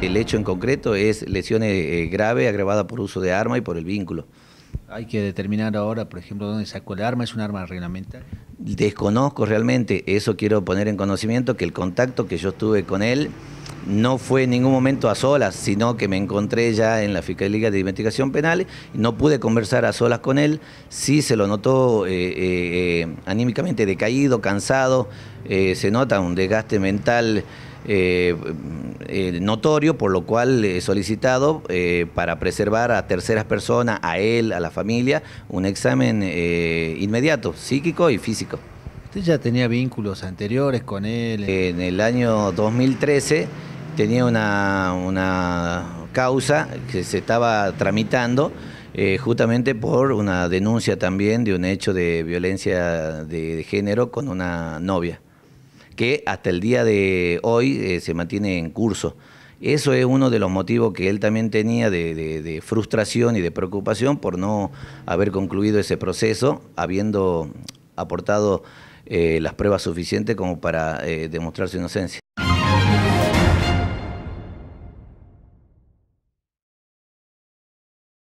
El hecho en concreto es lesiones eh, graves agravadas por uso de arma y por el vínculo. Hay que determinar ahora, por ejemplo, dónde sacó el arma, ¿es un arma reglamentaria? Desconozco realmente, eso quiero poner en conocimiento, que el contacto que yo tuve con él no fue en ningún momento a solas, sino que me encontré ya en la Fiscalía de Investigación Penal, no pude conversar a solas con él, sí se lo notó eh, eh, anímicamente decaído, cansado, se nota un desgaste mental eh, eh, notorio, por lo cual he eh, solicitado para preservar a terceras personas, a él, a la familia, un examen inmediato, psíquico y físico. ¿Usted ya tenía vínculos anteriores con él? En el año 2013 tenía una, causa que se estaba tramitando. justamente por una denuncia también de un hecho de violencia de género con una novia que hasta el día de hoy eh, se mantiene en curso. Eso es uno de los motivos que él también tenía de, frustración y de preocupación por no haber concluido ese proceso, habiendo aportado eh, las pruebas suficientes como para eh, demostrar su inocencia.